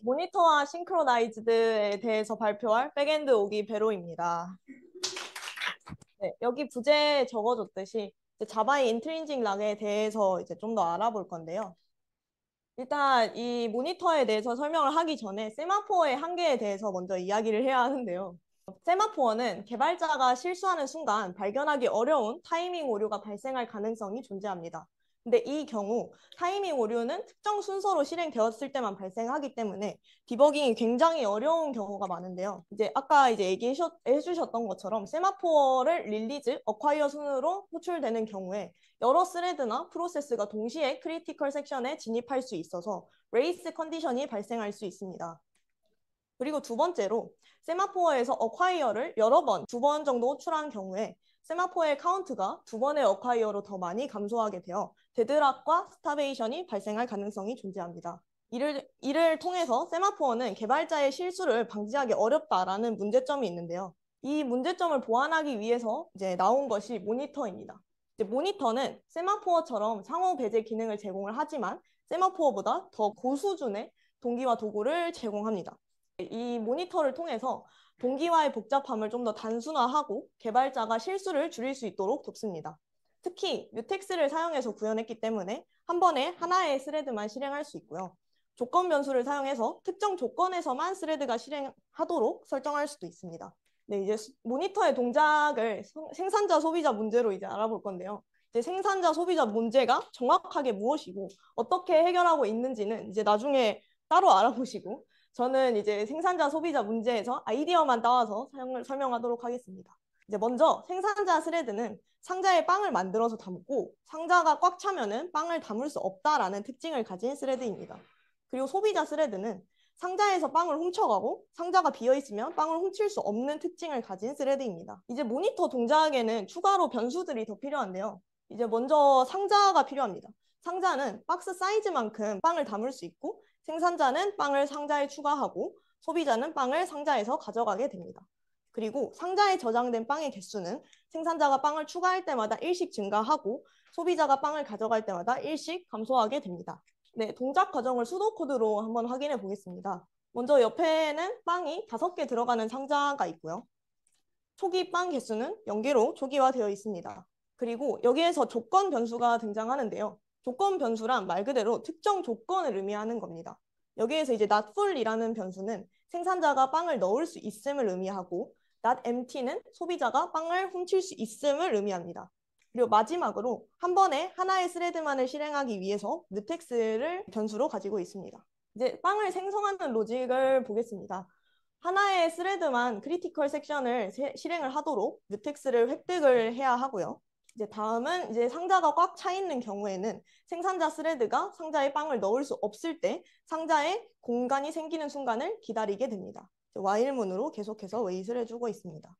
모니터와 싱크로나이즈드에 대해서 발표할 백엔드 오기 배로입니다. 네, 여기 부제에 적어줬듯이 자바의 인트린직 락에 대해서 이제 좀 더 알아볼 건데요. 일단 이 모니터에 대해서 설명을 하기 전에 세마포의 한계에 대해서 먼저 이야기를 해야 하는데요. 세마포어는 개발자가 실수하는 순간 발견하기 어려운 타이밍 오류가 발생할 가능성이 존재합니다. 근데 이 경우 타이밍 오류는 특정 순서로 실행되었을 때만 발생하기 때문에 디버깅이 굉장히 어려운 경우가 많은데요. 이제 아까 이제 얘기해 주셨던 것처럼 세마포어를 릴리즈, 어콰이어 순으로 호출되는 경우에 여러 스레드나 프로세스가 동시에 크리티컬 섹션에 진입할 수 있어서 레이스 컨디션이 발생할 수 있습니다. 그리고 두 번째로 세마포어에서 어콰이어를 여러 번, 두 번 정도 호출한 경우에 세마포의 카운트가 두 번의 어콰이어로 더 많이 감소하게 되어 데드락과 스타베이션이 발생할 가능성이 존재합니다. 이를, 이를 통해서 세마포어는 개발자의 실수를 방지하기 어렵다라는 문제점이 있는데요. 이 문제점을 보완하기 위해서 이제 나온 것이 모니터입니다. 이제 모니터는 세마포어처럼 상호 배제 기능을 제공을 하지만 세마포어보다 더 고수준의 동기와 도구를 제공합니다. 이 모니터를 통해서 동기화의 복잡함을 좀 더 단순화하고 개발자가 실수를 줄일 수 있도록 돕습니다. 특히 뮤텍스를 사용해서 구현했기 때문에 한 번에 하나의 스레드만 실행할 수 있고요. 조건 변수를 사용해서 특정 조건에서만 스레드가 실행하도록 설정할 수도 있습니다. 네, 이제 모니터의 동작을 생산자 소비자 문제로 이제 알아볼 건데요. 이제 생산자 소비자 문제가 정확하게 무엇이고 어떻게 해결하고 있는지는 이제 나중에 따로 알아보시고 저는 이제 생산자 소비자 문제에서 아이디어만 따와서 사용을 설명하도록 하겠습니다. 이제 먼저 생산자 스레드는 상자에 빵을 만들어서 담고 상자가 꽉 차면은 빵을 담을 수 없다라는 특징을 가진 스레드입니다. 그리고 소비자 스레드는 상자에서 빵을 훔쳐가고 상자가 비어있으면 빵을 훔칠 수 없는 특징을 가진 스레드입니다. 이제 모니터 동작에는 추가로 변수들이 더 필요한데요. 이제 먼저 상자가 필요합니다. 상자는 박스 사이즈만큼 빵을 담을 수 있고 생산자는 빵을 상자에 추가하고 소비자는 빵을 상자에서 가져가게 됩니다. 그리고 상자에 저장된 빵의 개수는 생산자가 빵을 추가할 때마다 일씩 증가하고 소비자가 빵을 가져갈 때마다 일씩 감소하게 됩니다. 네, 동작 과정을 수도 코드로 한번 확인해 보겠습니다. 먼저 옆에는 빵이 다섯 개 들어가는 상자가 있고요. 초기 빵 개수는 0개로 초기화되어 있습니다. 그리고 여기에서 조건 변수가 등장하는데요. 조건 변수란 말 그대로 특정 조건을 의미하는 겁니다. 여기에서 이제 not full이라는 변수는 생산자가 빵을 넣을 수 있음을 의미하고 not empty는 소비자가 빵을 훔칠 수 있음을 의미합니다. 그리고 마지막으로 한 번에 하나의 스레드만을 실행하기 위해서 뮤텍스를 변수로 가지고 있습니다. 이제 빵을 생성하는 로직을 보겠습니다. 하나의 스레드만 크리티컬 섹션을 실행을 하도록 뮤텍스를 획득을 해야 하고요. 이제 다음은 이제 상자가 꽉 차 있는 경우에는 생산자 스레드가 상자에 빵을 넣을 수 없을 때 상자에 공간이 생기는 순간을 기다리게 됩니다. 와일문으로 계속해서 웨이트를 해주고 있습니다.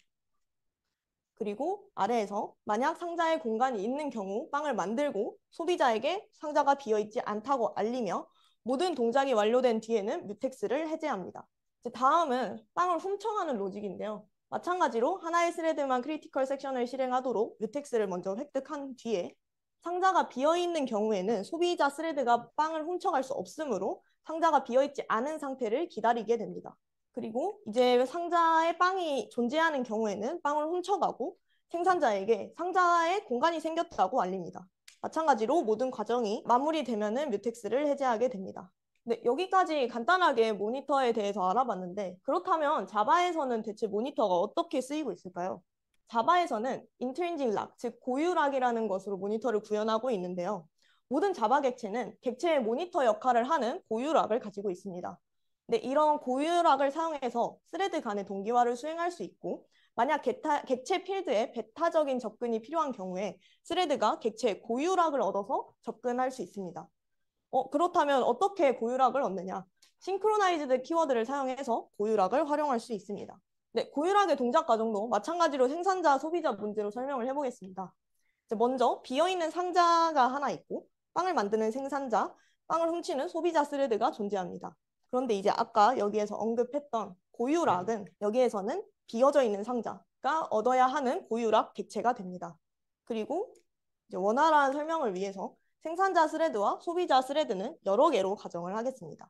그리고 아래에서 만약 상자에 공간이 있는 경우 빵을 만들고 소비자에게 상자가 비어있지 않다고 알리며 모든 동작이 완료된 뒤에는 뮤텍스를 해제합니다. 이제 다음은 빵을 훔쳐가는 로직인데요. 마찬가지로 하나의 스레드만 크리티컬 섹션을 실행하도록 뮤텍스를 먼저 획득한 뒤에 상자가 비어있는 경우에는 소비자 스레드가 빵을 훔쳐갈 수 없으므로 상자가 비어있지 않은 상태를 기다리게 됩니다. 그리고 이제 상자에 빵이 존재하는 경우에는 빵을 훔쳐가고 생산자에게 상자에 공간이 생겼다고 알립니다. 마찬가지로 모든 과정이 마무리되면 은 뮤텍스를 해제하게 됩니다. 네, 여기까지 간단하게 모니터에 대해서 알아봤는데 그렇다면 자바에서는 대체 모니터가 어떻게 쓰이고 있을까요? 자바에서는 인트린직 락, 즉 고유락이라는 것으로 모니터를 구현하고 있는데요. 모든 자바 객체는 객체의 모니터 역할을 하는 고유락을 가지고 있습니다. 네, 이런 고유락을 사용해서 스레드 간의 동기화를 수행할 수 있고 만약 개타 객체 필드에 베타적인 접근이 필요한 경우에 스레드가 객체의 고유락을 얻어서 접근할 수 있습니다. 어, 그렇다면 어떻게 고유락을 얻느냐? 싱크로나이즈드 키워드를 사용해서 고유락을 활용할 수 있습니다. 네, 고유락의 동작 과정도 마찬가지로 생산자, 소비자 문제로 설명을 해보겠습니다. 먼저 비어있는 상자가 하나 있고 빵을 만드는 생산자, 빵을 훔치는 소비자 스레드가 존재합니다. 그런데 이제 아까 여기에서 언급했던 고유락은 여기에서는 비어져 있는 상자가 얻어야 하는 고유락 객체가 됩니다. 그리고 원활한 설명을 위해서 생산자 스레드와 소비자 스레드는 여러 개로 가정을 하겠습니다.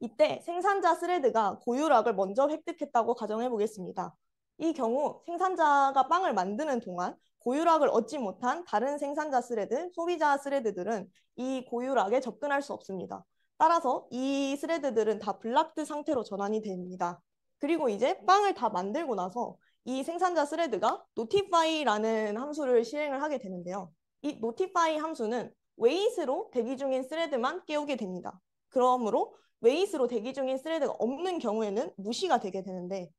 이때 생산자 스레드가 고유락을 먼저 획득했다고 가정해 보겠습니다. 이 경우 생산자가 빵을 만드는 동안 고유락을 얻지 못한 다른 생산자 스레드, 소비자 스레드들은 이 고유락에 접근할 수 없습니다. 따라서 이 스레드들은 다 블락드 상태로 전환이 됩니다. 그리고 이제 빵을 다 만들고 나서 이 생산자 스레드가 notify라는 함수를 실행을 하게 되는데요. 이 notify 함수는 웨이스로 대기 중인 스레드만 깨우게 됩니다. 그러므로 웨이스로 대기 중인 스레드가 없는 경우에는 무시가 되게 되는데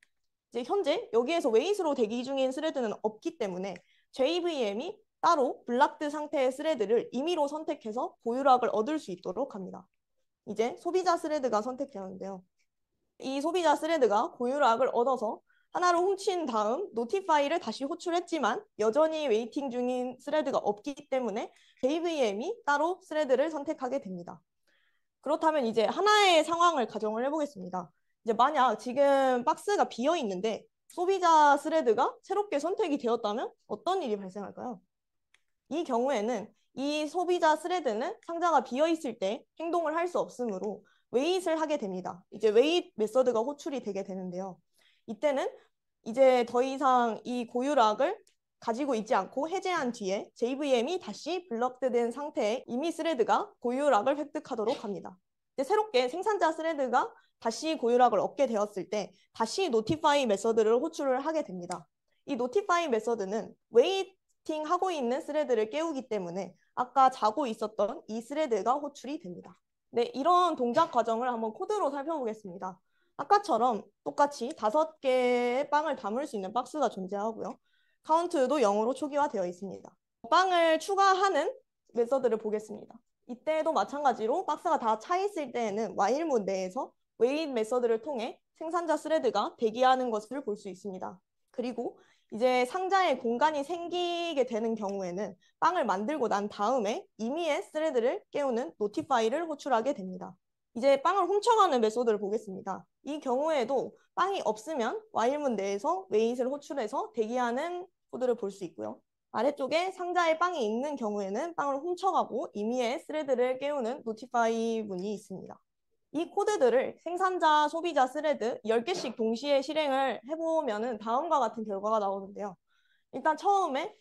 이제 현재 여기에서 웨이스로 대기 중인 스레드는 없기 때문에 JVM이 따로 블락드 상태의 스레드를 임의로 선택해서 고유락을 얻을 수 있도록 합니다. 이제 소비자 스레드가 선택되는데요. 었이 소비자 스레드가 고유락을 얻어서 하나로 훔친 다음 노티파이를 다시 호출했지만 여전히 웨이팅 중인 스레드가 없기 때문에 JVM이 따로 스레드를 선택하게 됩니다. 그렇다면 이제 하나의 상황을 가정을 해보겠습니다. 이제 만약 지금 박스가 비어 있는데 소비자 스레드가 새롭게 선택이 되었다면 어떤 일이 발생할까요? 이 경우에는 이 소비자 스레드는 상자가 비어 있을 때 행동을 할 수 없으므로 웨이트를 하게 됩니다. 이제 웨이트 메서드가 호출이 되게 되는데요. 이때는 이제 더 이상 이 고유락을 가지고 있지 않고 해제한 뒤에 JVM이 다시 블럭드된 상태에 이미 스레드가 고유락을 획득하도록 합니다. 이제 새롭게 생산자 스레드가 다시 고유락을 얻게 되었을 때 다시 노티파이 메서드를 호출을 하게 됩니다. 이 노티파이 메서드는 웨이팅하고 있는 스레드를 깨우기 때문에 아까 자고 있었던 이 스레드가 호출이 됩니다. 네, 이런 동작 과정을 한번 코드로 살펴보겠습니다. 아까처럼 똑같이 다섯 개의 빵을 담을 수 있는 박스가 존재하고요. 카운트도 0으로 초기화되어 있습니다. 빵을 추가하는 메서드를 보겠습니다. 이때도 마찬가지로 박스가 다 차 있을 때에는 while문 내에서 웨인 메서드를 통해 생산자 스레드가 대기하는 것을 볼 수 있습니다. 그리고 이제 상자에 공간이 생기게 되는 경우에는 빵을 만들고 난 다음에 임의의 스레드를 깨우는 노티파이를 호출하게 됩니다. 이제 빵을 훔쳐가는 메소드를 보겠습니다. 이 경우에도 빵이 없으면 와 h i 문 내에서 웨이트를 호출해서 대기하는 코드를 볼 수 있고요. 아래쪽에 상자에 빵이 있는 경우에는 빵을 훔쳐가고 임의의 스레드를 깨우는 노티파이 문이 있습니다. 이 코드들을 생산자, 소비자 스레드 10개씩 동시에 실행을 해보면 다음과 같은 결과가 나오는데요. 일단 처음에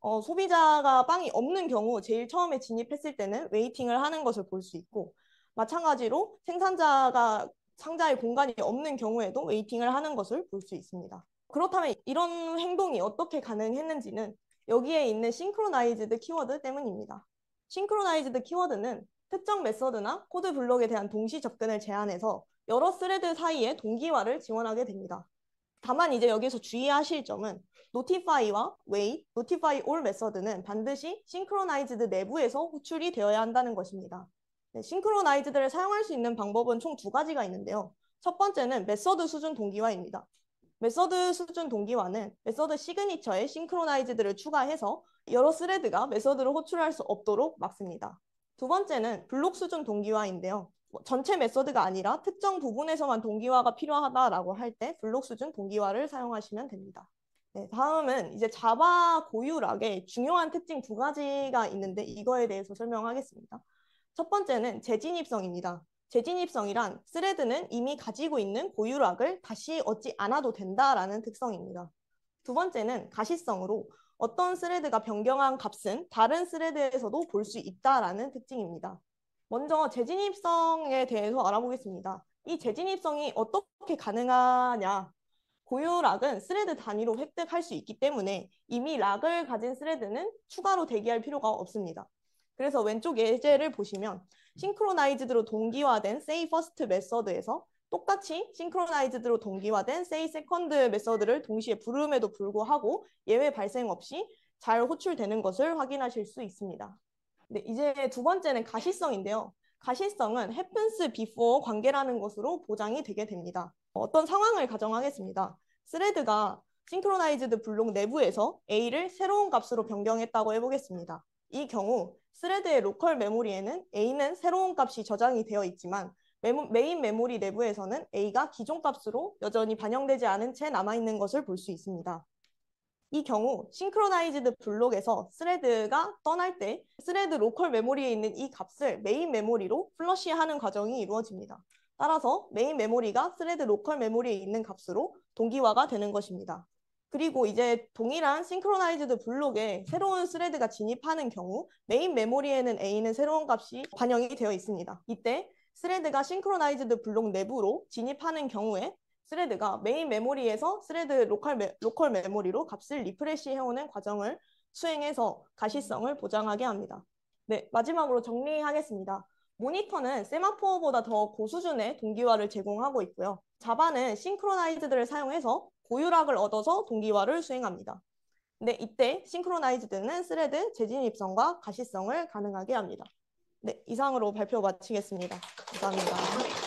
어, 소비자가 빵이 없는 경우 제일 처음에 진입했을 때는 웨이팅을 하는 것을 볼 수 있고 마찬가지로 생산자가 상자에 공간이 없는 경우에도 웨이팅을 하는 것을 볼 수 있습니다. 그렇다면 이런 행동이 어떻게 가능했는지는 여기에 있는 싱크로나이즈드 키워드 때문입니다. 싱크로나이즈드 키워드는 특정 메서드나 코드 블록에 대한 동시 접근을 제한해서 여러 스레드 사이에 동기화를 지원하게 됩니다. 다만 이제 여기서 주의하실 점은 notify와 wait, notify all 메서드는 반드시 싱크로나이즈드 내부에서 호출이 되어야 한다는 것입니다. 네, 싱크로나이즈들을 사용할 수 있는 방법은 총 두 가지가 있는데요. 첫 번째는 메서드 수준 동기화입니다. 메서드 수준 동기화는 메서드 시그니처에 싱크로나이즈들을 추가해서 여러 스레드가 메서드를 호출할 수 없도록 막습니다. 두 번째는 블록 수준 동기화인데요. 뭐 전체 메서드가 아니라 특정 부분에서만 동기화가 필요하다라고 할 때 블록 수준 동기화를 사용하시면 됩니다. 네, 다음은 이제 자바 고유락의 중요한 특징 두 가지가 있는데 이거에 대해서 설명하겠습니다. 첫 번째는 재진입성입니다. 재진입성이란 스레드는 이미 가지고 있는 고유락을 다시 얻지 않아도 된다라는 특성입니다. 두 번째는 가시성으로 어떤 스레드가 변경한 값은 다른 스레드에서도 볼 수 있다라는 특징입니다. 먼저 재진입성에 대해서 알아보겠습니다. 이 재진입성이 어떻게 가능하냐? 고유락은 스레드 단위로 획득할 수 있기 때문에 이미 락을 가진 스레드는 추가로 대기할 필요가 없습니다. 그래서 왼쪽 예제를 보시면 싱크로나이즈드로 동기화된 say first 메서드에서 똑같이 싱크로나이즈드로 동기화된 say second 메서드를 동시에 부름에도 불구하고 예외 발생 없이 잘 호출되는 것을 확인하실 수 있습니다. 네, 이제 두 번째는 가시성인데요. 가시성은 happens before 관계라는 것으로 보장이 되게 됩니다. 어떤 상황을 가정하겠습니다. 스레드가 싱크로나이즈드 블록 내부에서 A를 새로운 값으로 변경했다고 해보겠습니다. 이 경우 스레드의 로컬 메모리에는 A는 새로운 값이 저장이 되어 있지만 메모, 메인 메모리 내부에서는 A가 기존 값으로 여전히 반영되지 않은 채 남아있는 것을 볼 수 있습니다. 이 경우 싱크로나이즈드 블록에서 스레드가 떠날 때 스레드 로컬 메모리에 있는 이 값을 메인 메모리로 플러시하는 과정이 이루어집니다. 따라서 메인 메모리가 스레드 로컬 메모리에 있는 값으로 동기화가 되는 것입니다. 그리고 이제 동일한 싱크로나이즈드 블록에 새로운 스레드가 진입하는 경우 메인 메모리에는 A는 새로운 값이 반영이 되어 있습니다. 이때 스레드가 싱크로나이즈드 블록 내부로 진입하는 경우에 스레드가 메인 메모리에서 스레드 로컬, 메, 로컬 메모리로 값을 리프레시 해오는 과정을 수행해서 가시성을 보장하게 합니다. 네, 마지막으로 정리하겠습니다. 모니터는 세마포어보다 더 고수준의 동기화를 제공하고 있고요. 자바는 싱크로나이즈드를 사용해서 고유락을 얻어서 동기화를 수행합니다. 근 네, 이때 싱크로나이즈드는 스레드 재진입성과 가시성을 가능하게 합니다. 네, 이상으로 발표 마치겠습니다. 감사합니다.